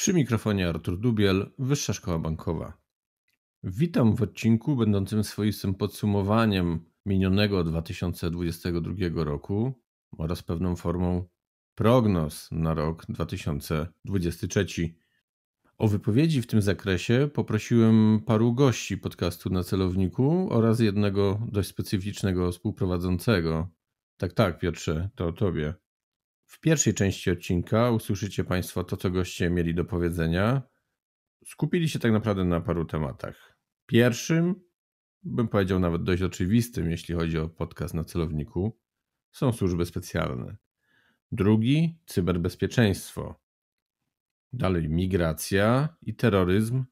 Przy mikrofonie Artur Dubiel, Wyższa Szkoła Bankowa. Witam w odcinku będącym swoistym podsumowaniem minionego 2022 roku oraz pewną formą prognoz na rok 2023. O wypowiedzi w tym zakresie poprosiłem paru gości podcastu na celowniku oraz jednego dość specyficznego współprowadzącego. Tak, tak, Piotrze, to o tobie. W pierwszej części odcinka usłyszycie Państwo to, co goście mieli do powiedzenia. Skupili się tak naprawdę na paru tematach. Pierwszym, bym powiedział nawet dość oczywistym, jeśli chodzi o podcast na celowniku, są służby specjalne. Drugi, cyberbezpieczeństwo. Dalej migracja i terroryzm.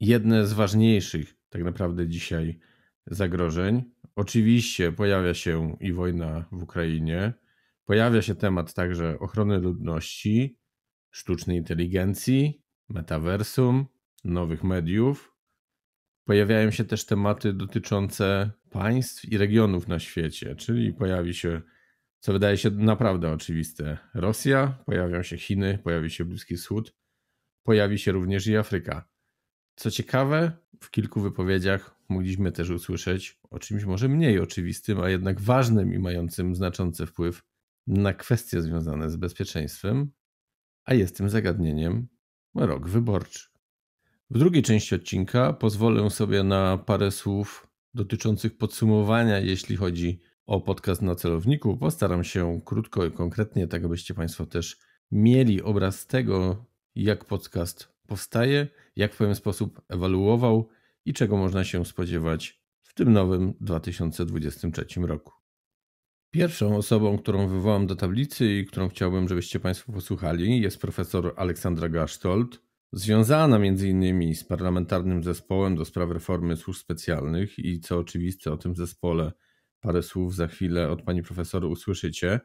Jedne z ważniejszych tak naprawdę dzisiaj zagrożeń. Oczywiście pojawia się i wojna w Ukrainie Pojawia się temat także ochrony ludności, sztucznej inteligencji, metaversum, nowych mediów. Pojawiają się też tematy dotyczące państw i regionów na świecie, czyli pojawi się, co wydaje się naprawdę oczywiste, Rosja, pojawią się Chiny, pojawi się Bliski Wschód, pojawi się również i Afryka. Co ciekawe, w kilku wypowiedziach mogliśmy też usłyszeć o czymś może mniej oczywistym, a jednak ważnym i mającym znaczący wpływ na kwestie związane z bezpieczeństwem, a jest tym zagadnieniem rok wyborczy. W drugiej części odcinka pozwolę sobie na parę słów dotyczących podsumowania, jeśli chodzi o podcast na celowniku. Postaram się krótko i konkretnie, tak abyście Państwo też mieli obraz tego, jak podcast powstaje, jak w pewien sposób ewoluował i czego można się spodziewać w tym nowym 2023 roku. Pierwszą osobą, którą wywołam do tablicy i którą chciałbym, żebyście Państwo posłuchali, jest profesor Aleksandra Gasztold, związana m.in. z parlamentarnym zespołem do spraw reformy służb specjalnych i co oczywiste o tym zespole parę słów za chwilę od pani profesor usłyszycie.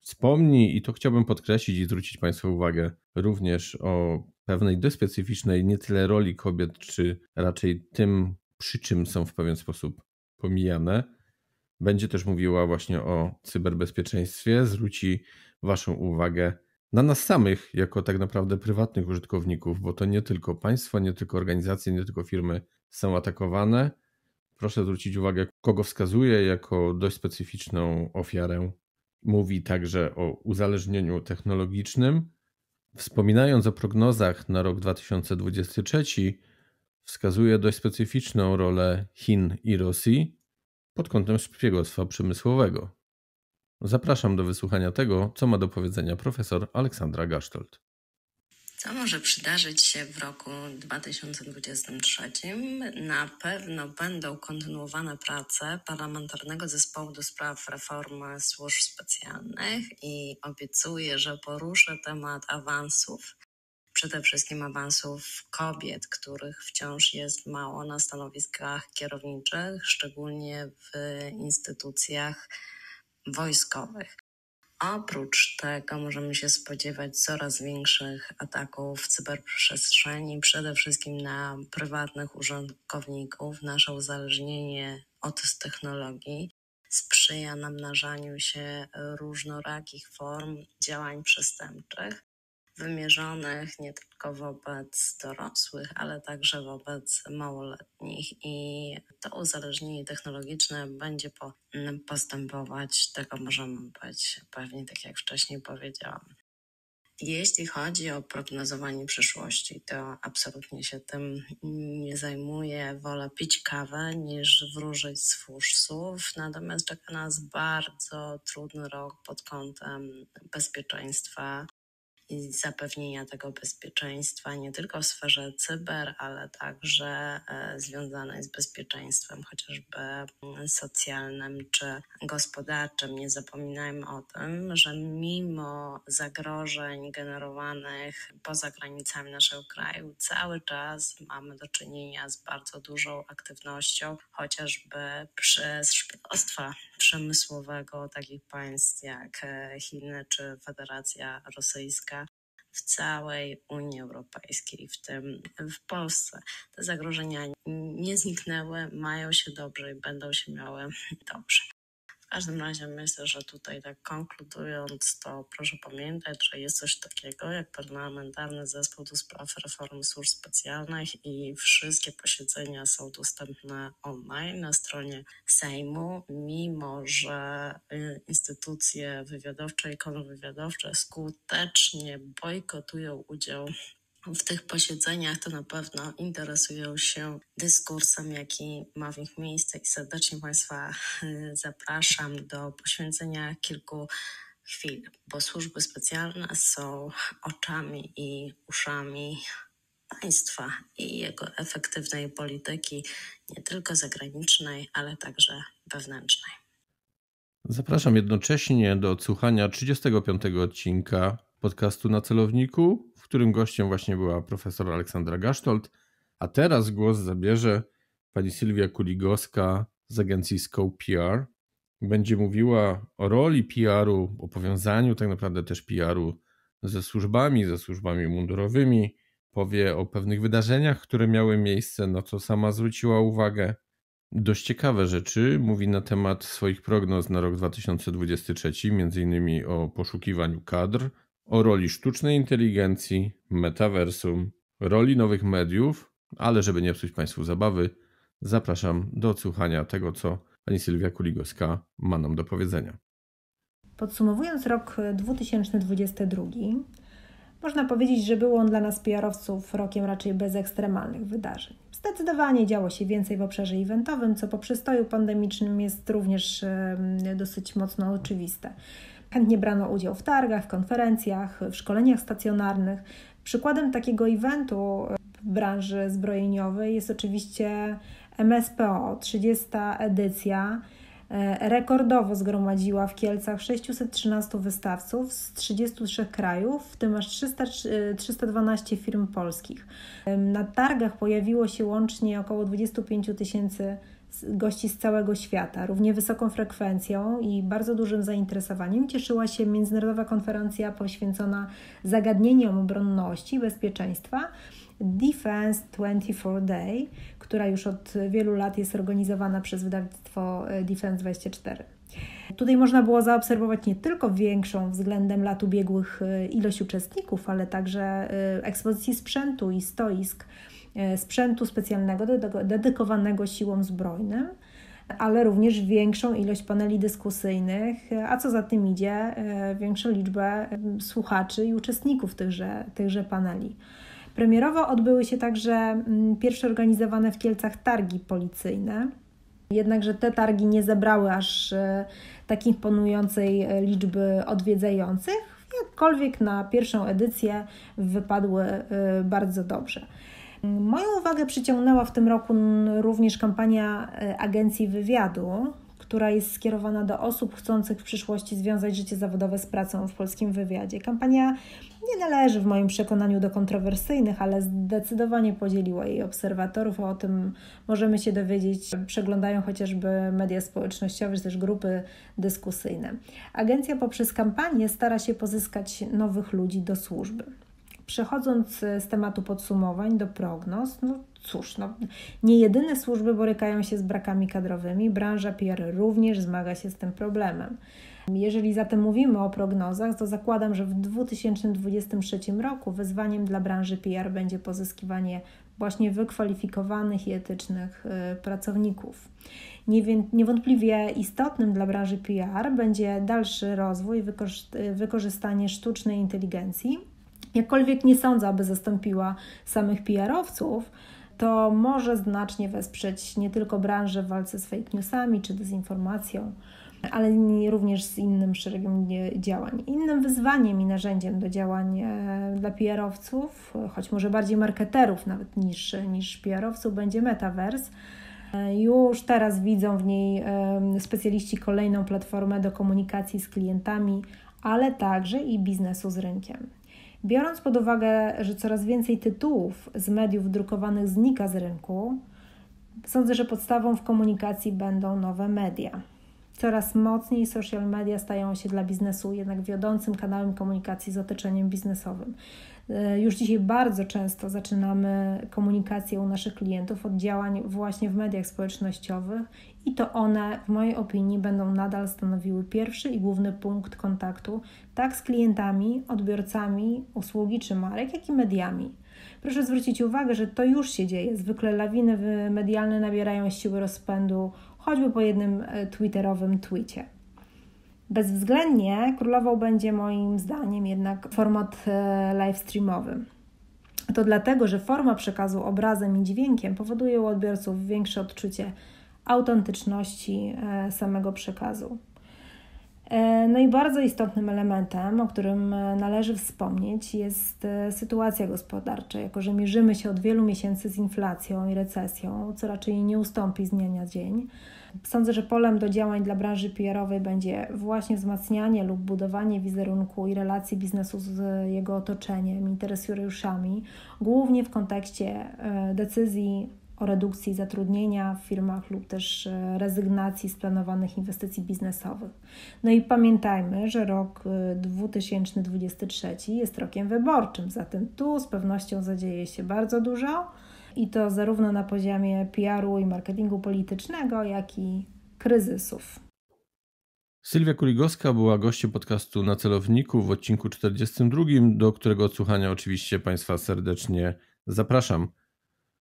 Wspomni, i to chciałbym podkreślić i zwrócić Państwa uwagę również o pewnej dyspecyficznej nie tyle roli kobiet, czy raczej tym, przy czym są w pewien sposób pomijane będzie też mówiła właśnie o cyberbezpieczeństwie, zwróci Waszą uwagę na nas samych, jako tak naprawdę prywatnych użytkowników, bo to nie tylko państwa, nie tylko organizacje, nie tylko firmy są atakowane. Proszę zwrócić uwagę, kogo wskazuje jako dość specyficzną ofiarę. Mówi także o uzależnieniu technologicznym. Wspominając o prognozach na rok 2023, wskazuje dość specyficzną rolę Chin i Rosji pod kątem szpiegostwa przemysłowego. Zapraszam do wysłuchania tego, co ma do powiedzenia profesor Aleksandra Gasztold. Co może przydarzyć się w roku 2023? Na pewno będą kontynuowane prace Parlamentarnego Zespołu do Spraw Reformy Służb Specjalnych i obiecuję, że poruszę temat awansów przede wszystkim awansów kobiet, których wciąż jest mało na stanowiskach kierowniczych, szczególnie w instytucjach wojskowych. Oprócz tego możemy się spodziewać coraz większych ataków w cyberprzestrzeni, przede wszystkim na prywatnych użytkowników. Nasze uzależnienie od technologii sprzyja namnażaniu się różnorakich form działań przestępczych wymierzonych nie tylko wobec dorosłych, ale także wobec małoletnich. I to uzależnienie technologiczne będzie po, postępować, tego możemy być pewni, tak jak wcześniej powiedziałam. Jeśli chodzi o prognozowanie przyszłości, to absolutnie się tym nie zajmuję. Wolę pić kawę niż wróżyć z fuszsów. Natomiast czeka nas bardzo trudny rok pod kątem bezpieczeństwa i zapewnienia tego bezpieczeństwa nie tylko w sferze cyber, ale także e, związanej z bezpieczeństwem chociażby mm, socjalnym czy gospodarczym. Nie zapominajmy o tym, że mimo zagrożeń generowanych poza granicami naszego kraju, cały czas mamy do czynienia z bardzo dużą aktywnością chociażby przez szpiegostwa przemysłowego takich państw jak e, Chiny czy Federacja Rosyjska w całej Unii Europejskiej, w tym w Polsce. Te zagrożenia nie zniknęły, mają się dobrze i będą się miały dobrze. W każdym razie myślę, że tutaj tak konkludując, to proszę pamiętać, że jest coś takiego jak Parlamentarny Zespół do Spraw Reform Służb Specjalnych i wszystkie posiedzenia są dostępne online na stronie Sejmu, mimo że y, instytucje wywiadowcze i kontrwywiadowcze skutecznie bojkotują udział w tych posiedzeniach, to na pewno interesują się dyskursem, jaki ma w nich miejsce i serdecznie Państwa e, zapraszam do poświęcenia kilku chwil, bo służby specjalne są oczami i uszami państwa i jego efektywnej polityki, nie tylko zagranicznej, ale także wewnętrznej. Zapraszam jednocześnie do odsłuchania 35 odcinka podcastu na celowniku, w którym gościem właśnie była profesor Aleksandra Gasztold, a teraz głos zabierze pani Sylwia Kuligowska z agencji Scope PR. Będzie mówiła o roli PR-u, o powiązaniu tak naprawdę też PR-u ze służbami, ze służbami mundurowymi. Powie o pewnych wydarzeniach, które miały miejsce, na co sama zwróciła uwagę. Dość ciekawe rzeczy mówi na temat swoich prognoz na rok 2023, między innymi o poszukiwaniu kadr o roli sztucznej inteligencji, metaversum, roli nowych mediów, ale żeby nie psuć Państwu zabawy, zapraszam do odsłuchania tego, co pani Sylwia Kuligowska ma nam do powiedzenia. Podsumowując rok 2022, można powiedzieć, że był on dla nas PR-owców rokiem raczej bez ekstremalnych wydarzeń. Zdecydowanie działo się więcej w obszarze eventowym, co po przystoju pandemicznym jest również dosyć mocno oczywiste. Chętnie brano udział w targach, konferencjach, w szkoleniach stacjonarnych. Przykładem takiego eventu w e, branży zbrojeniowej jest oczywiście MSPO, 30. edycja. E, rekordowo zgromadziła w Kielcach 613 wystawców z 33 krajów, w tym aż 300, 312 e, firm polskich. Na targach pojawiło się łącznie około 25 tysięcy gości z całego świata. Równie wysoką frekwencją i bardzo dużym zainteresowaniem cieszyła się międzynarodowa konferencja poświęcona zagadnieniom obronności i bezpieczeństwa Defense 24 Day, która już od wielu lat jest organizowana przez wydawnictwo e, Defense 24. Tutaj można było zaobserwować nie tylko większą względem lat ubiegłych e, ilość uczestników, ale także e, ekspozycji sprzętu i stoisk E, sprzętu specjalnego dedykowanego siłom zbrojnym, ale również większą ilość paneli dyskusyjnych, a co za tym idzie, e, większą liczbę słuchaczy i uczestników tychże, tychże paneli. Premierowo odbyły się także pierwsze organizowane w Kielcach targi policyjne. Jednakże te targi nie zebrały aż e, takiej imponującej liczby odwiedzających, jakkolwiek na pierwszą edycję wypadły bardzo dobrze. Moją uwagę przyciągnęła w tym roku również kampania e, agencji wywiadu, która jest skierowana do osób chcących w przyszłości związać życie zawodowe z pracą w polskim wywiadzie. Kampania nie należy w moim przekonaniu do kontrowersyjnych, ale zdecydowanie podzieliła jej obserwatorów, o tym możemy się dowiedzieć, przeglądają chociażby media społecznościowe, czy też grupy dyskusyjne. Agencja poprzez kampanię stara się pozyskać nowych ludzi do służby. Przechodząc e, z tematu podsumowań do prognoz, no cóż, no, nie jedyne służby borykają się z brakami kadrowymi, branża PR również zmaga się z tym problemem. Jeżeli zatem mówimy o prognozach, to zakładam, że w 2023 roku wyzwaniem dla branży PR będzie pozyskiwanie właśnie wykwalifikowanych i etycznych e, pracowników. Niewątpliwie istotnym dla branży PR będzie dalszy rozwój i wykorzystanie sztucznej inteligencji Jakkolwiek nie sądzę, aby zastąpiła samych PR-owców, to może znacznie wesprzeć nie tylko branżę w walce z fake newsami czy dezinformacją, ale również z innym szeregiem działań. Innym wyzwaniem i narzędziem do działań e, dla PR-owców, choć może bardziej marketerów nawet niż, niż PR-owców, będzie Metaverse. E, już teraz widzą w niej e, specjaliści kolejną platformę do komunikacji z klientami, ale także i biznesu z rynkiem. Biorąc pod uwagę, że coraz więcej tytułów z mediów drukowanych znika z rynku, sądzę, że podstawą w komunikacji będą nowe media. Coraz mocniej social media stają się dla biznesu jednak wiodącym kanałem komunikacji z otoczeniem biznesowym. E, już dzisiaj bardzo często zaczynamy komunikację u naszych klientów od działań właśnie w mediach społecznościowych, i to one, w mojej opinii, będą nadal stanowiły pierwszy i główny punkt kontaktu tak z klientami, odbiorcami usługi czy marek, jak i mediami. Proszę zwrócić uwagę, że to już się dzieje. Zwykle lawiny medialne nabierają siły rozpędu choćby po jednym e, twitterowym tweetie. Bezwzględnie królową będzie moim zdaniem jednak format e, live streamowy. To dlatego, że forma przekazu obrazem i dźwiękiem powoduje u odbiorców większe odczucie autentyczności e, samego przekazu. E, no i bardzo istotnym elementem, o którym e, należy wspomnieć, jest e, sytuacja gospodarcza. Jako, że mierzymy się od wielu miesięcy z inflacją i recesją, co raczej nie ustąpi z dnia na dzień, sądzę, że polem do działań dla branży PR-owej będzie właśnie wzmacnianie lub budowanie wizerunku i relacji biznesu z jego otoczeniem, interesariuszami, głównie w kontekście decyzji o redukcji zatrudnienia w firmach lub też e, rezygnacji z planowanych inwestycji biznesowych. No i pamiętajmy, że rok 2023 e, jest rokiem wyborczym, zatem tu z pewnością zadzieje się bardzo dużo i to zarówno na poziomie PR-u i marketingu politycznego, jak i kryzysów. Sylwia Kuligowska była gościem podcastu na celowniku w odcinku 42, do którego odsłuchania oczywiście Państwa serdecznie zapraszam.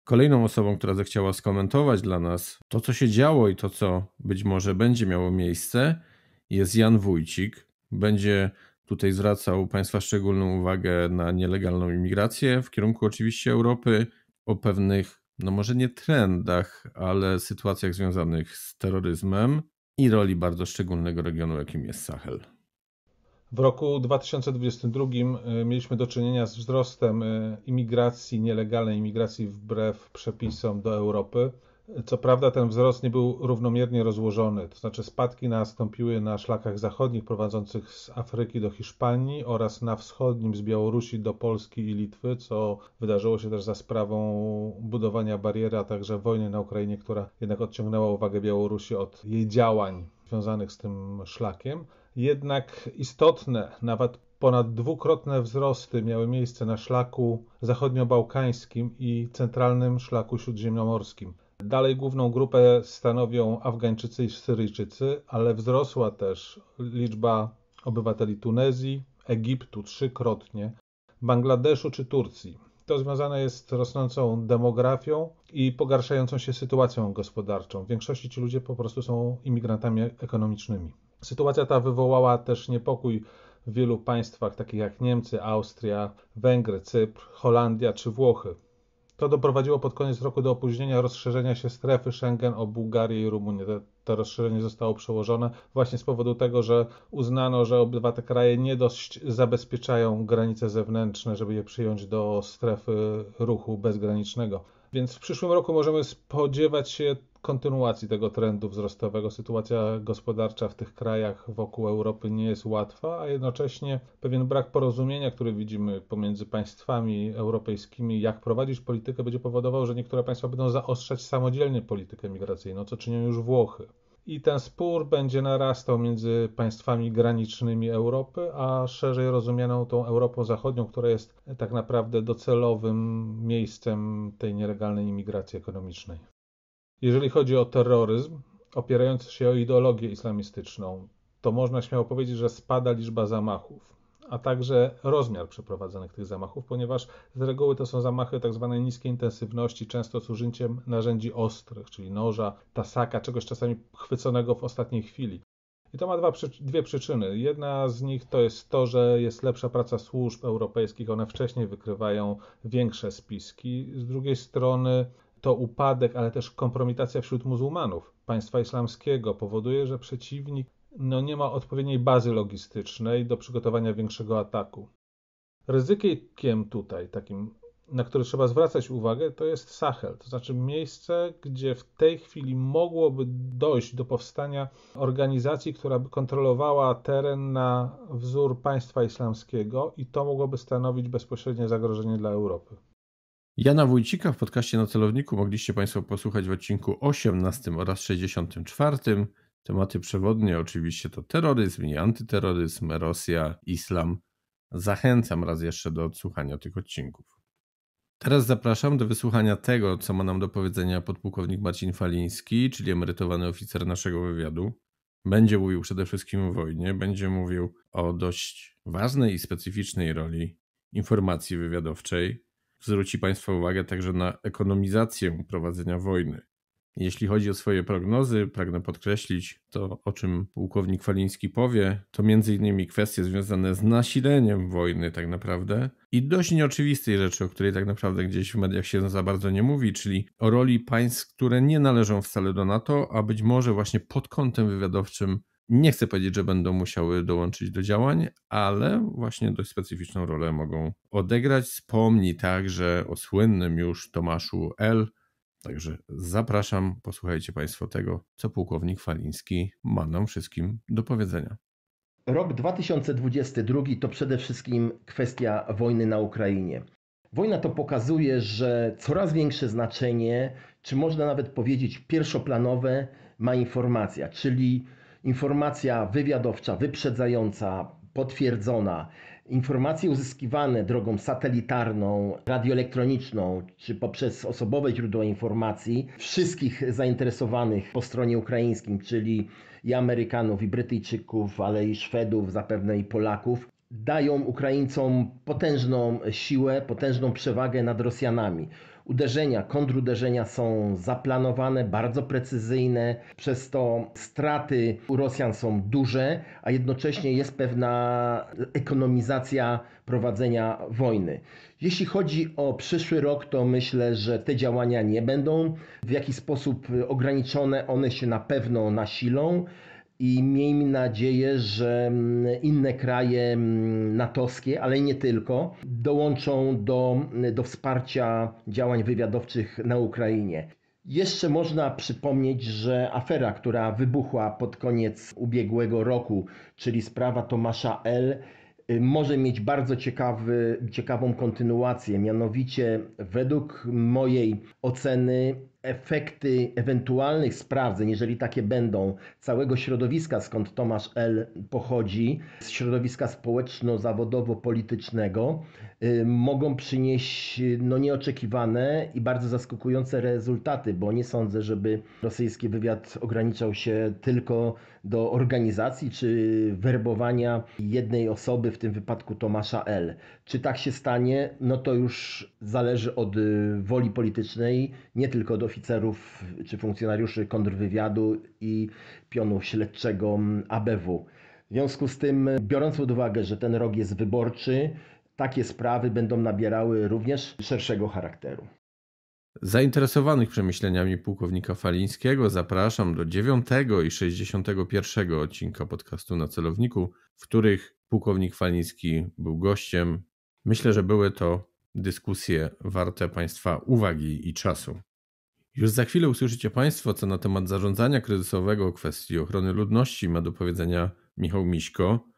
Kolejną osobą, która zechciała skomentować dla nas to, co się działo i to, co być może będzie miało miejsce, jest Jan Wójcik. Będzie tutaj zwracał Państwa szczególną uwagę na nielegalną imigrację w kierunku oczywiście Europy, o pewnych, no może nie trendach, ale sytuacjach związanych z terroryzmem i roli bardzo szczególnego regionu, jakim jest Sahel. W roku 2022 y, mieliśmy do czynienia z wzrostem y, imigracji, nielegalnej imigracji wbrew przepisom do Europy. Co prawda ten wzrost nie był równomiernie rozłożony, to znaczy spadki nastąpiły na szlakach zachodnich prowadzących z Afryki do Hiszpanii oraz na wschodnim z Białorusi do Polski i Litwy, co wydarzyło się też za sprawą budowania bariery, a także wojny na Ukrainie, która jednak odciągnęła uwagę Białorusi od jej działań związanych z tym szlakiem. Jednak istotne, nawet ponad dwukrotne wzrosty miały miejsce na szlaku Zachodniobałkańskim i centralnym szlaku śródziemnomorskim. Dalej główną grupę stanowią Afgańczycy i Syryjczycy, ale wzrosła też liczba obywateli Tunezji, Egiptu trzykrotnie, Bangladeszu czy Turcji. To związane jest z rosnącą demografią i pogarszającą się sytuacją gospodarczą. W większości ci ludzie po prostu są imigrantami ekonomicznymi. Sytuacja ta wywołała też niepokój w wielu państwach, takich jak Niemcy, Austria, Węgry, Cypr, Holandia czy Włochy. To doprowadziło pod koniec roku do opóźnienia rozszerzenia się strefy Schengen o Bułgarię i Rumunię to rozszerzenie zostało przełożone właśnie z powodu tego, że uznano, że obydwa te kraje nie dość zabezpieczają granice zewnętrzne, żeby je przyjąć do strefy ruchu bezgranicznego. Więc w przyszłym roku możemy spodziewać się kontynuacji tego trendu wzrostowego. Sytuacja gospodarcza w tych krajach wokół Europy nie jest łatwa, a jednocześnie pewien brak porozumienia, który widzimy pomiędzy państwami europejskimi, jak prowadzić politykę, będzie powodował, że niektóre państwa będą zaostrzać samodzielnie politykę migracyjną, co czynią już Włochy. I ten spór będzie narastał między państwami granicznymi Europy, a szerzej rozumianą tą Europą Zachodnią, która jest tak naprawdę docelowym miejscem tej nielegalnej imigracji ekonomicznej. Jeżeli chodzi o terroryzm, opierając się o ideologię islamistyczną, to można śmiało powiedzieć, że spada liczba zamachów, a także rozmiar przeprowadzanych tych zamachów, ponieważ z reguły to są zamachy tzw. Tak niskiej intensywności, często z użyciem narzędzi ostrych, czyli noża, tasaka, czegoś czasami chwyconego w ostatniej chwili. I to ma dwa, dwie przyczyny. Jedna z nich to jest to, że jest lepsza praca służb europejskich, one wcześniej wykrywają większe spiski. Z drugiej strony to upadek, ale też kompromitacja wśród muzułmanów państwa islamskiego powoduje, że przeciwnik no, nie ma odpowiedniej bazy logistycznej do przygotowania większego ataku. Ryzykiem tutaj, takim, na który trzeba zwracać uwagę, to jest Sahel, to znaczy miejsce, gdzie w tej chwili mogłoby dojść do powstania organizacji, która by kontrolowała teren na wzór państwa islamskiego, i to mogłoby stanowić bezpośrednie zagrożenie dla Europy. Jana Wójcika w podcaście na celowniku mogliście Państwo posłuchać w odcinku 18 oraz 64. Tematy przewodnie oczywiście to terroryzm i antyterroryzm, Rosja, islam. Zachęcam raz jeszcze do odsłuchania tych odcinków. Teraz zapraszam do wysłuchania tego, co ma nam do powiedzenia podpułkownik Marcin Faliński, czyli emerytowany oficer naszego wywiadu. Będzie mówił przede wszystkim o wojnie, będzie mówił o dość ważnej i specyficznej roli informacji wywiadowczej, zwróci Państwa uwagę także na ekonomizację prowadzenia wojny. Jeśli chodzi o swoje prognozy, pragnę podkreślić to, o czym pułkownik Faliński powie, to m.in. kwestie związane z nasileniem wojny tak naprawdę i dość nieoczywistej rzeczy, o której tak naprawdę gdzieś w mediach się za bardzo nie mówi, czyli o roli państw, które nie należą wcale do NATO, a być może właśnie pod kątem wywiadowczym nie chcę powiedzieć, że będą musiały dołączyć do działań, ale właśnie dość specyficzną rolę mogą odegrać. Wspomni także o słynnym już Tomaszu L. Także zapraszam, posłuchajcie Państwo tego, co pułkownik Faliński ma nam wszystkim do powiedzenia. Rok 2022 to przede wszystkim kwestia wojny na Ukrainie. Wojna to pokazuje, że coraz większe znaczenie, czy można nawet powiedzieć pierwszoplanowe, ma informacja, czyli informacja wywiadowcza, wyprzedzająca, potwierdzona, informacje uzyskiwane drogą satelitarną, radioelektroniczną czy poprzez osobowe źródła informacji wszystkich zainteresowanych po stronie ukraińskim, czyli i Amerykanów, i Brytyjczyków, ale i Szwedów, zapewne i Polaków, dają Ukraińcom potężną siłę, potężną przewagę nad Rosjanami. Uderzenia, kontruderzenia są zaplanowane, bardzo precyzyjne, przez to straty u Rosjan są duże, a jednocześnie jest pewna ekonomizacja prowadzenia wojny. Jeśli chodzi o przyszły rok, to myślę, że te działania nie będą w jakiś sposób ograniczone, one się na pewno nasilą i miejmy nadzieję, że mm, inne kraje mm, natowskie, ale nie tylko, dołączą do, mm, do wsparcia działań wywiadowczych na Ukrainie. Jeszcze można przypomnieć, że afera, która wybuchła pod koniec ubiegłego roku, czyli sprawa Tomasza L., y, może mieć bardzo ciekawy, ciekawą kontynuację. Mianowicie, według mojej oceny, efekty ewentualnych sprawdzeń, jeżeli takie będą, całego środowiska, skąd Tomasz L. pochodzi, z środowiska społeczno-zawodowo-politycznego, Y, mogą przynieść y, no, nieoczekiwane i bardzo zaskakujące rezultaty, bo nie sądzę, żeby rosyjski wywiad ograniczał się tylko do organizacji czy werbowania jednej osoby, w tym wypadku Tomasza L. Czy tak się stanie, no to już zależy od y, woli politycznej, nie tylko od oficerów czy funkcjonariuszy kontrwywiadu i pionu śledczego mm, ABW. W związku z tym, biorąc pod uwagę, że ten rok jest wyborczy, takie sprawy będą nabierały również szerszego charakteru. Zainteresowanych przemyśleniami pułkownika Falińskiego zapraszam do 9 i 61 odcinka podcastu na celowniku, w których pułkownik Faliński był gościem. Myślę, że były to dyskusje warte Państwa uwagi i czasu. Już za chwilę usłyszycie Państwo, co na temat zarządzania kryzysowego, kwestii ochrony ludności ma do powiedzenia Michał Miśko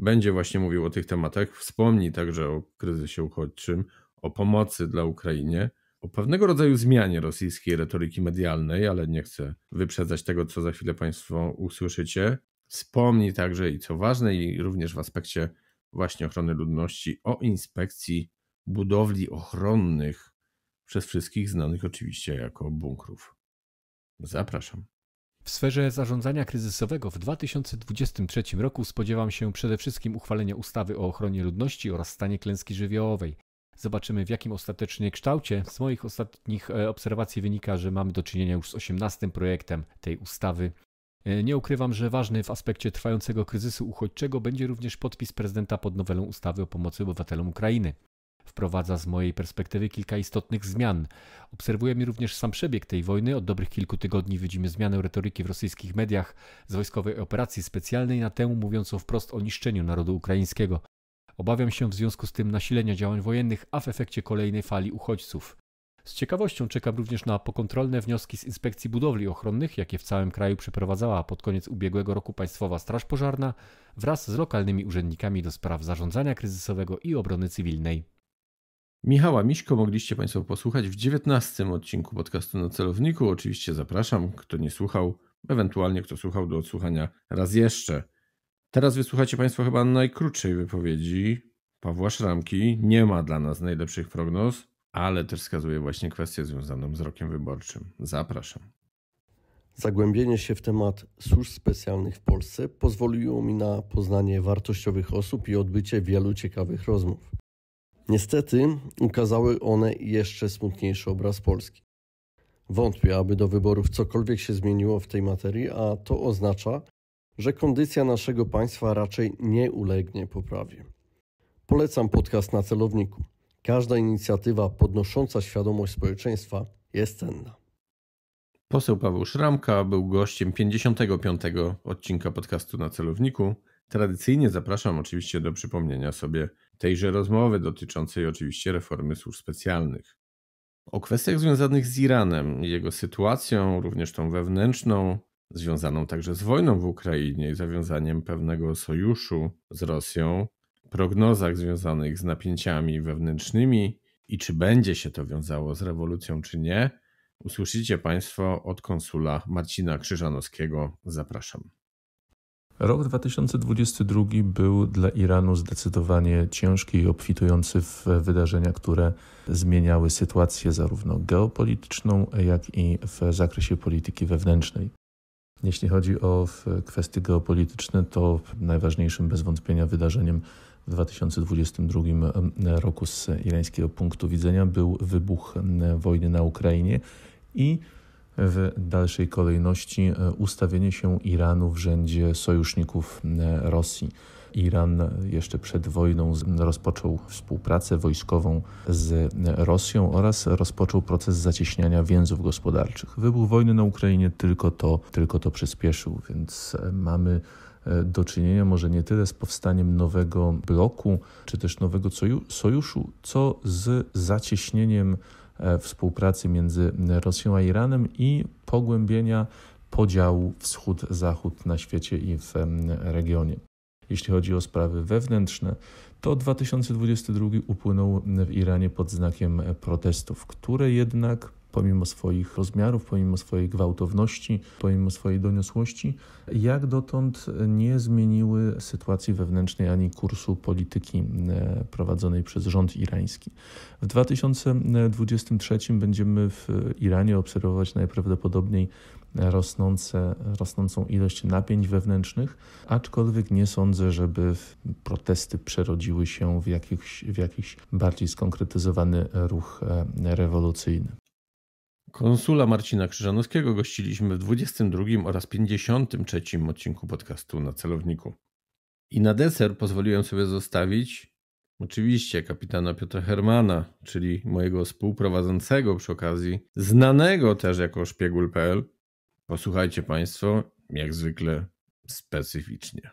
będzie właśnie mówił o tych tematach, wspomni także o kryzysie uchodźczym, o pomocy dla Ukrainie, o pewnego rodzaju zmianie rosyjskiej retoryki medialnej, ale nie chcę wyprzedzać tego, co za chwilę Państwo usłyszycie. Wspomni także i co ważne, i również w aspekcie właśnie ochrony ludności, o inspekcji budowli ochronnych, przez wszystkich znanych oczywiście jako bunkrów. Zapraszam. W sferze zarządzania kryzysowego w 2023 roku spodziewam się przede wszystkim uchwalenia ustawy o ochronie ludności oraz stanie klęski żywiołowej. Zobaczymy w jakim ostatecznie kształcie. Z moich ostatnich e, obserwacji wynika, że mamy do czynienia już z 18 projektem tej ustawy. E, nie ukrywam, że ważny w aspekcie trwającego kryzysu uchodźczego będzie również podpis prezydenta pod nowelą ustawy o pomocy obywatelom Ukrainy. Wprowadza z mojej perspektywy kilka istotnych zmian. Obserwujemy również sam przebieg tej wojny. Od dobrych kilku tygodni widzimy zmianę retoryki w rosyjskich mediach z wojskowej operacji specjalnej na temu mówiącą wprost o niszczeniu narodu ukraińskiego. Obawiam się w związku z tym nasilenia działań wojennych, a w efekcie kolejnej fali uchodźców. Z ciekawością czekam również na pokontrolne wnioski z Inspekcji Budowli Ochronnych, jakie w całym kraju przeprowadzała pod koniec ubiegłego roku Państwowa Straż Pożarna wraz z lokalnymi urzędnikami do spraw zarządzania kryzysowego i obrony cywilnej. Michała Miśko mogliście Państwo posłuchać w 19 odcinku podcastu na celowniku. Oczywiście zapraszam, kto nie słuchał, ewentualnie kto słuchał do odsłuchania raz jeszcze. Teraz wysłuchacie Państwo chyba najkrótszej wypowiedzi Pawła Szramki. Nie ma dla nas najlepszych prognoz, ale też wskazuje właśnie kwestię związaną z rokiem wyborczym. Zapraszam. Zagłębienie się w temat służb specjalnych w Polsce pozwoliło mi na poznanie wartościowych osób i odbycie wielu ciekawych rozmów. Niestety ukazały one jeszcze smutniejszy obraz Polski. Wątpię, aby do wyborów cokolwiek się zmieniło w tej materii, a to oznacza, że kondycja naszego państwa raczej nie ulegnie poprawie. Polecam podcast na celowniku. Każda inicjatywa podnosząca świadomość społeczeństwa jest cenna. Poseł Paweł Szramka był gościem 55. odcinka podcastu na celowniku. Tradycyjnie zapraszam oczywiście do przypomnienia sobie tejże rozmowy dotyczącej oczywiście reformy służb specjalnych. O kwestiach związanych z Iranem, jego sytuacją, również tą wewnętrzną, związaną także z wojną w Ukrainie i zawiązaniem pewnego sojuszu z Rosją, prognozach związanych z napięciami wewnętrznymi i czy będzie się to wiązało z rewolucją, czy nie, usłyszycie Państwo od konsula Marcina Krzyżanowskiego. Zapraszam. Rok 2022 był dla Iranu zdecydowanie ciężki i obfitujący w wydarzenia, które zmieniały sytuację zarówno geopolityczną, jak i w zakresie polityki wewnętrznej. Jeśli chodzi o kwestie geopolityczne, to najważniejszym bez wątpienia wydarzeniem w 2022 roku z irańskiego punktu widzenia był wybuch wojny na Ukrainie i w dalszej kolejności e, ustawienie się Iranu w rzędzie sojuszników e, Rosji. Iran jeszcze przed wojną rozpoczął współpracę wojskową z e, Rosją oraz rozpoczął proces zacieśniania więzów gospodarczych. Wybuch wojny na Ukrainie tylko to, tylko to przyspieszył, więc mamy do czynienia może nie tyle z powstaniem nowego bloku, czy też nowego sojuszu, co z zacieśnieniem E, współpracy między Rosją a Iranem i pogłębienia podziału wschód-zachód na świecie i w regionie. Jeśli chodzi o sprawy wewnętrzne, to 2022 upłynął w Iranie pod znakiem protestów, które jednak pomimo swoich rozmiarów, pomimo swojej gwałtowności, pomimo swojej doniosłości, jak dotąd nie zmieniły sytuacji wewnętrznej ani kursu polityki e, prowadzonej przez rząd irański. W 2023 będziemy w Iranie obserwować najprawdopodobniej rosnące, rosnącą ilość napięć wewnętrznych, aczkolwiek nie sądzę, żeby protesty przerodziły się w jakiś, w jakiś bardziej skonkretyzowany ruch e, rewolucyjny. Konsula Marcina Krzyżanowskiego gościliśmy w 22 oraz 53 odcinku podcastu na celowniku. I na deser pozwoliłem sobie zostawić oczywiście kapitana Piotra Hermana, czyli mojego współprowadzącego przy okazji, znanego też jako szpiegul.pl. Posłuchajcie Państwo, jak zwykle specyficznie.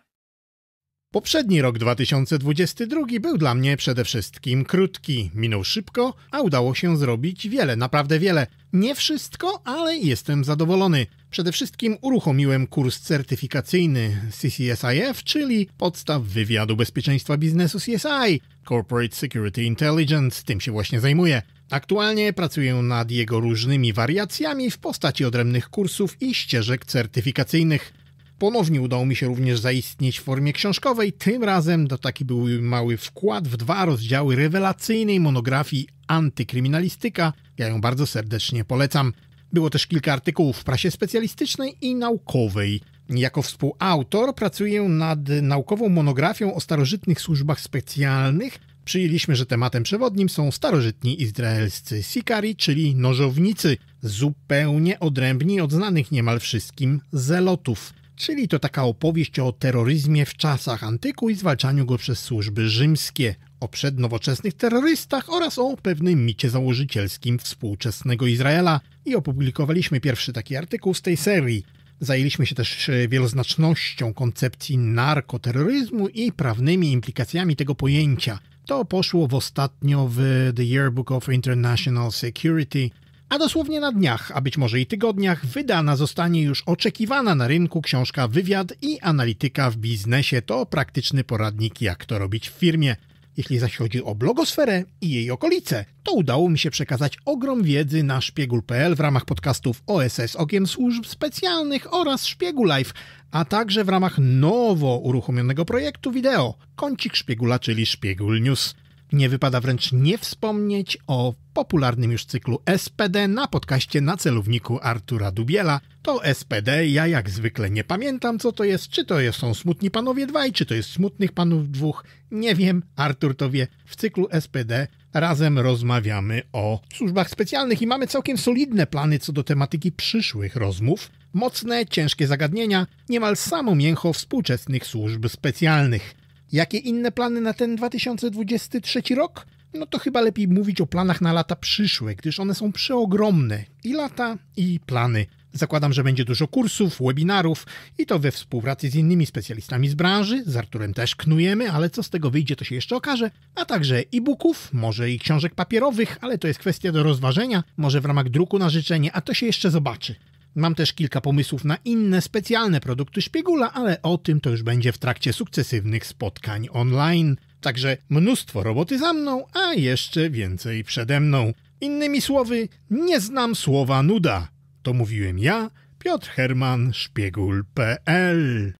Poprzedni rok 2022 był dla mnie przede wszystkim krótki. Minął szybko, a udało się zrobić wiele, naprawdę wiele. Nie wszystko, ale jestem zadowolony. Przede wszystkim uruchomiłem kurs certyfikacyjny CCSIF, czyli podstaw wywiadu bezpieczeństwa biznesu CSI, Corporate Security Intelligence, tym się właśnie zajmuję. Aktualnie pracuję nad jego różnymi wariacjami w postaci odrębnych kursów i ścieżek certyfikacyjnych. Ponownie udało mi się również zaistnieć w formie książkowej, tym razem to taki był mały wkład w dwa rozdziały rewelacyjnej monografii Antykryminalistyka. Ja ją bardzo serdecznie polecam. Było też kilka artykułów w prasie specjalistycznej i naukowej. Jako współautor pracuję nad naukową monografią o starożytnych służbach specjalnych. Przyjęliśmy, że tematem przewodnim są starożytni izraelscy sikari, czyli nożownicy, zupełnie odrębni od znanych niemal wszystkim zelotów czyli to taka opowieść o terroryzmie w czasach antyku i zwalczaniu go przez służby rzymskie, o przednowoczesnych terrorystach oraz o pewnym micie założycielskim współczesnego Izraela. I opublikowaliśmy pierwszy taki artykuł z tej serii. Zajęliśmy się też e, wieloznacznością koncepcji narkoterroryzmu i prawnymi implikacjami tego pojęcia. To poszło w ostatnio w The Yearbook of International Security – a dosłownie na dniach, a być może i tygodniach, wydana zostanie już oczekiwana na rynku książka Wywiad i analityka w biznesie. To praktyczny poradnik, jak to robić w firmie. Jeśli zaś chodzi o blogosferę i jej okolice, to udało mi się przekazać ogrom wiedzy na szpiegul.pl w ramach podcastów OSS Okiem Służb Specjalnych oraz Szpiegu Live, a także w ramach nowo uruchomionego projektu wideo Kącik Szpiegula, czyli Szpiegul News. Nie wypada wręcz nie wspomnieć o popularnym już cyklu SPD na podcaście na celowniku Artura Dubiela. To SPD, ja jak zwykle nie pamiętam co to jest, czy to są Smutni Panowie Dwaj, czy to jest Smutnych Panów Dwóch, nie wiem, Artur to wie. W cyklu SPD razem rozmawiamy o służbach specjalnych i mamy całkiem solidne plany co do tematyki przyszłych rozmów. Mocne, ciężkie zagadnienia, niemal samo mięcho współczesnych służb specjalnych. Jakie inne plany na ten 2023 rok? No to chyba lepiej mówić o planach na lata przyszłe, gdyż one są przeogromne. I lata, i plany. Zakładam, że będzie dużo kursów, webinarów i to we współpracy z innymi specjalistami z branży. Z Arturem też knujemy, ale co z tego wyjdzie, to się jeszcze okaże. A także e-booków, może i książek papierowych, ale to jest kwestia do rozważenia, może w ramach druku na życzenie, a to się jeszcze zobaczy. Mam też kilka pomysłów na inne specjalne produkty szpiegula, ale o tym to już będzie w trakcie sukcesywnych spotkań online. Także mnóstwo roboty za mną, a jeszcze więcej przede mną. Innymi słowy, nie znam słowa nuda. To mówiłem ja, Piotr Herman, szpiegul.pl.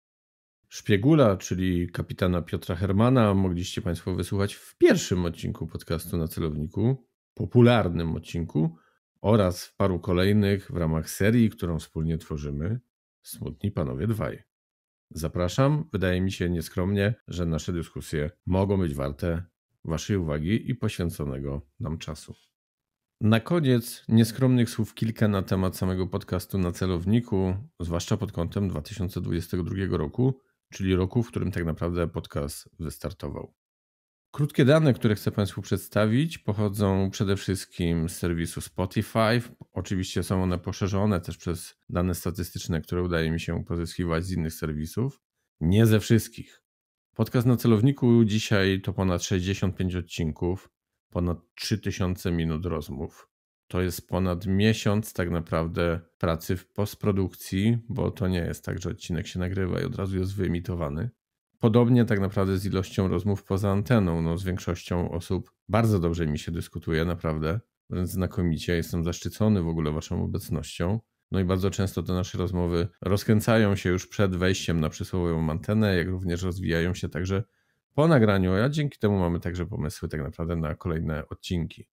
Szpiegula, czyli kapitana Piotra Hermana, mogliście Państwo wysłuchać w pierwszym odcinku podcastu na celowniku, popularnym odcinku oraz w paru kolejnych w ramach serii, którą wspólnie tworzymy Smutni Panowie Dwaj. Zapraszam, wydaje mi się nieskromnie, że nasze dyskusje mogą być warte Waszej uwagi i poświęconego nam czasu. Na koniec nieskromnych słów kilka na temat samego podcastu na celowniku, zwłaszcza pod kątem 2022 roku, czyli roku, w którym tak naprawdę podcast wystartował. Krótkie dane, które chcę Państwu przedstawić, pochodzą przede wszystkim z serwisu Spotify. Oczywiście są one poszerzone też przez dane statystyczne, które udaje mi się pozyskiwać z innych serwisów. Nie ze wszystkich. Podcast na celowniku dzisiaj to ponad 65 odcinków, ponad 3000 minut rozmów. To jest ponad miesiąc tak naprawdę pracy w postprodukcji, bo to nie jest tak, że odcinek się nagrywa i od razu jest wyemitowany. Podobnie tak naprawdę z ilością rozmów poza anteną. No, z większością osób bardzo dobrze mi się dyskutuje, naprawdę. Wręcz znakomicie. Jestem zaszczycony w ogóle Waszą obecnością. No i bardzo często te nasze rozmowy rozkręcają się już przed wejściem na przysłowiową antenę, jak również rozwijają się także po nagraniu, a dzięki temu mamy także pomysły tak naprawdę na kolejne odcinki.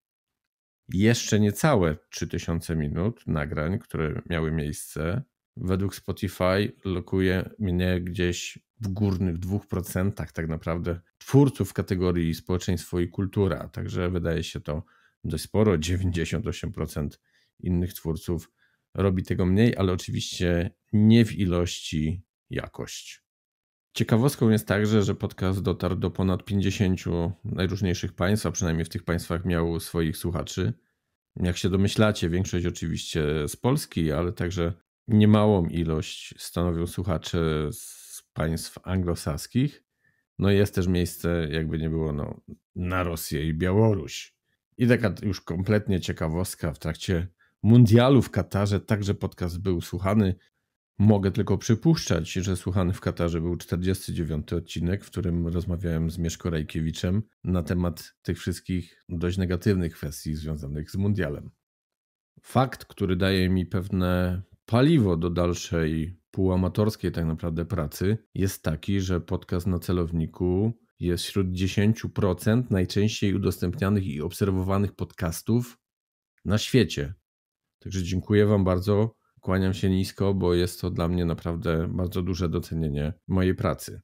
Jeszcze niecałe 3000 minut nagrań, które miały miejsce według Spotify lokuje mnie gdzieś w górnych 2% tak naprawdę twórców kategorii społeczeństwo i kultura. Także wydaje się to dość sporo. 98% innych twórców robi tego mniej, ale oczywiście nie w ilości jakość. Ciekawostką jest także, że podcast dotarł do ponad 50 najróżniejszych państw, a przynajmniej w tych państwach miał swoich słuchaczy. Jak się domyślacie, większość oczywiście z Polski, ale także niemałą ilość stanowią słuchacze z państw anglosaskich. No jest też miejsce, jakby nie było, no, na Rosję i Białoruś. I taka już kompletnie ciekawostka w trakcie mundialu w Katarze także podcast był słuchany. Mogę tylko przypuszczać, że słuchany w Katarze był 49 odcinek, w którym rozmawiałem z Mieszko Rajkiewiczem na temat tych wszystkich dość negatywnych kwestii związanych z mundialem. Fakt, który daje mi pewne Paliwo do dalszej półamatorskiej tak naprawdę pracy jest taki, że podcast na celowniku jest wśród 10% najczęściej udostępnianych i obserwowanych podcastów na świecie. Także dziękuję Wam bardzo. Kłaniam się nisko, bo jest to dla mnie naprawdę bardzo duże docenienie mojej pracy.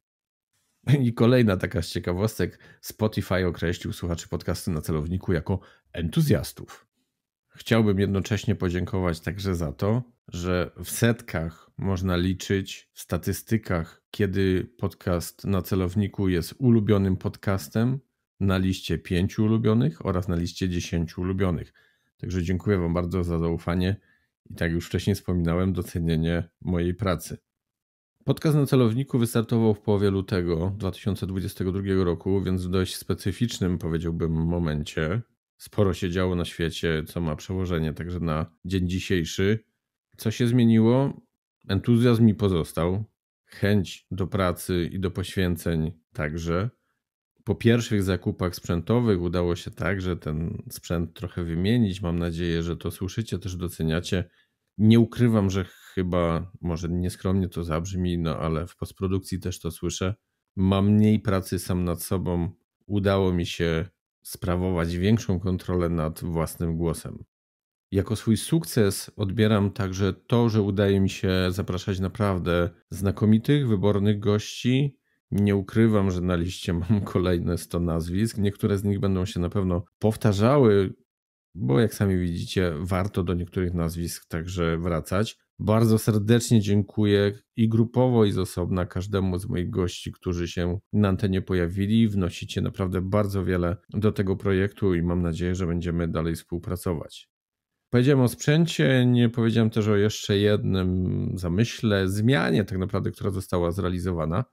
I kolejna taka z ciekawostek. Spotify określił słuchaczy podcastu na celowniku jako entuzjastów. Chciałbym jednocześnie podziękować także za to, że w setkach można liczyć, w statystykach, kiedy podcast na celowniku jest ulubionym podcastem na liście pięciu ulubionych oraz na liście dziesięciu ulubionych. Także dziękuję Wam bardzo za zaufanie i tak już wcześniej wspominałem, docenienie mojej pracy. Podcast na celowniku wystartował w połowie lutego 2022 roku, więc w dość specyficznym, powiedziałbym, momencie sporo się działo na świecie, co ma przełożenie także na dzień dzisiejszy. Co się zmieniło? Entuzjazm mi pozostał, chęć do pracy i do poświęceń także. Po pierwszych zakupach sprzętowych udało się także ten sprzęt trochę wymienić. Mam nadzieję, że to słyszycie, też doceniacie. Nie ukrywam, że chyba, może nieskromnie to zabrzmi, no ale w postprodukcji też to słyszę. Mam mniej pracy sam nad sobą. Udało mi się sprawować większą kontrolę nad własnym głosem. Jako swój sukces odbieram także to, że udaje mi się zapraszać naprawdę znakomitych, wybornych gości. Nie ukrywam, że na liście mam kolejne 100 nazwisk. Niektóre z nich będą się na pewno powtarzały, bo jak sami widzicie, warto do niektórych nazwisk także wracać. Bardzo serdecznie dziękuję i grupowo, i z osobna każdemu z moich gości, którzy się na antenie pojawili. Wnosicie naprawdę bardzo wiele do tego projektu i mam nadzieję, że będziemy dalej współpracować. Powiedziałem o sprzęcie, nie powiedziałem też o jeszcze jednym zamyśle, zmianie tak naprawdę, która została zrealizowana.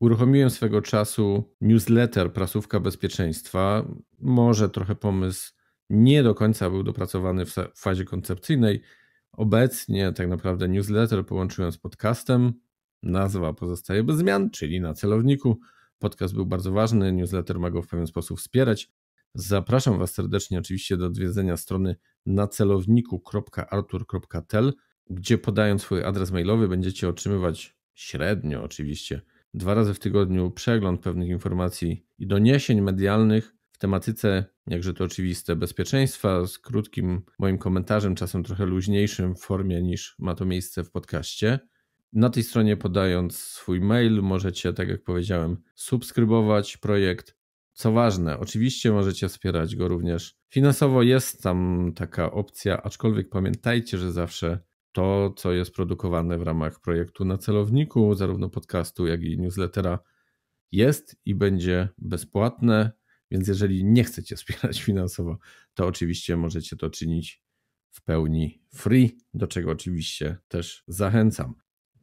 Uruchomiłem swego czasu newsletter Prasówka Bezpieczeństwa. Może trochę pomysł nie do końca był dopracowany w fazie koncepcyjnej, Obecnie tak naprawdę newsletter połączyłem z podcastem. Nazwa pozostaje bez zmian, czyli na celowniku. Podcast był bardzo ważny, newsletter ma go w pewien sposób wspierać. Zapraszam Was serdecznie oczywiście do odwiedzenia strony nacelowniku.artur.tel, gdzie podając swój adres mailowy będziecie otrzymywać średnio oczywiście dwa razy w tygodniu przegląd pewnych informacji i doniesień medialnych w tematyce jakże to oczywiste bezpieczeństwa, z krótkim moim komentarzem, czasem trochę luźniejszym w formie niż ma to miejsce w podcaście. Na tej stronie podając swój mail, możecie, tak jak powiedziałem, subskrybować projekt. Co ważne, oczywiście możecie wspierać go również finansowo. Jest tam taka opcja, aczkolwiek pamiętajcie, że zawsze to, co jest produkowane w ramach projektu na celowniku, zarówno podcastu, jak i newslettera, jest i będzie bezpłatne. Więc jeżeli nie chcecie wspierać finansowo, to oczywiście możecie to czynić w pełni free, do czego oczywiście też zachęcam.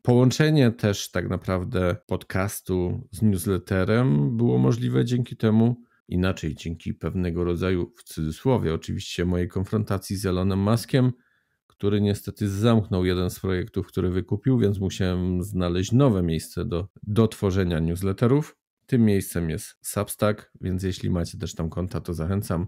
Połączenie też tak naprawdę podcastu z newsletterem było możliwe dzięki temu, inaczej dzięki pewnego rodzaju, w cudzysłowie oczywiście, mojej konfrontacji z Elonem Maskiem, który niestety zamknął jeden z projektów, który wykupił, więc musiałem znaleźć nowe miejsce do, do tworzenia newsletterów. Tym miejscem jest Substack, więc jeśli macie też tam konta, to zachęcam.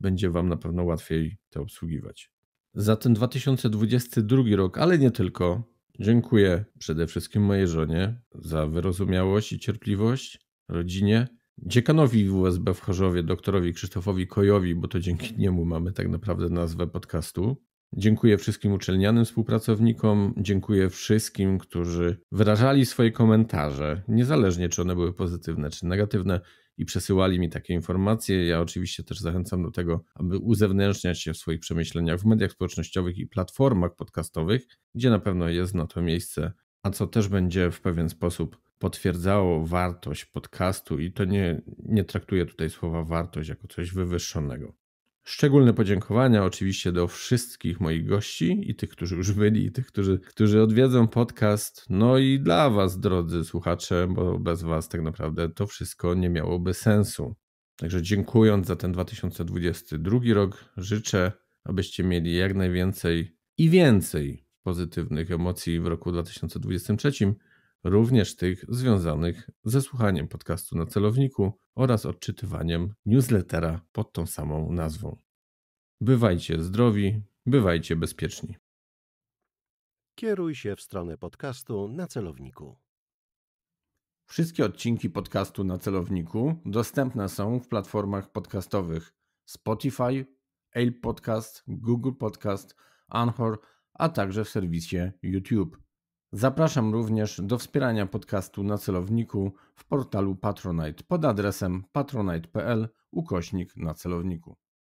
Będzie Wam na pewno łatwiej to obsługiwać. Za ten 2022 rok, ale nie tylko, dziękuję przede wszystkim mojej żonie za wyrozumiałość i cierpliwość, rodzinie, dziekanowi WSB w Chorzowie, doktorowi Krzysztofowi Kojowi, bo to dzięki niemu mamy tak naprawdę nazwę podcastu, Dziękuję wszystkim uczelnianym współpracownikom, dziękuję wszystkim, którzy wyrażali swoje komentarze, niezależnie czy one były pozytywne czy negatywne, i przesyłali mi takie informacje. Ja oczywiście też zachęcam do tego, aby uzewnętrzniać się w swoich przemyśleniach w mediach społecznościowych i platformach podcastowych, gdzie na pewno jest na to miejsce, a co też będzie w pewien sposób potwierdzało wartość podcastu i to nie, nie traktuję tutaj słowa wartość jako coś wywyższonego. Szczególne podziękowania oczywiście do wszystkich moich gości i tych, którzy już byli, i tych, którzy, którzy odwiedzą podcast. No i dla Was, drodzy słuchacze, bo bez Was tak naprawdę to wszystko nie miałoby sensu. Także dziękując za ten 2022 rok, życzę, abyście mieli jak najwięcej i więcej pozytywnych emocji w roku 2023 również tych związanych ze słuchaniem podcastu na celowniku oraz odczytywaniem newslettera pod tą samą nazwą. Bywajcie zdrowi, bywajcie bezpieczni. Kieruj się w stronę podcastu na celowniku. Wszystkie odcinki podcastu na celowniku dostępne są w platformach podcastowych Spotify, Apple Podcast, Google Podcast, Anchor, a także w serwisie YouTube. Zapraszam również do wspierania podcastu na celowniku w portalu Patronite pod adresem patronite.pl ukośnik na celowniku.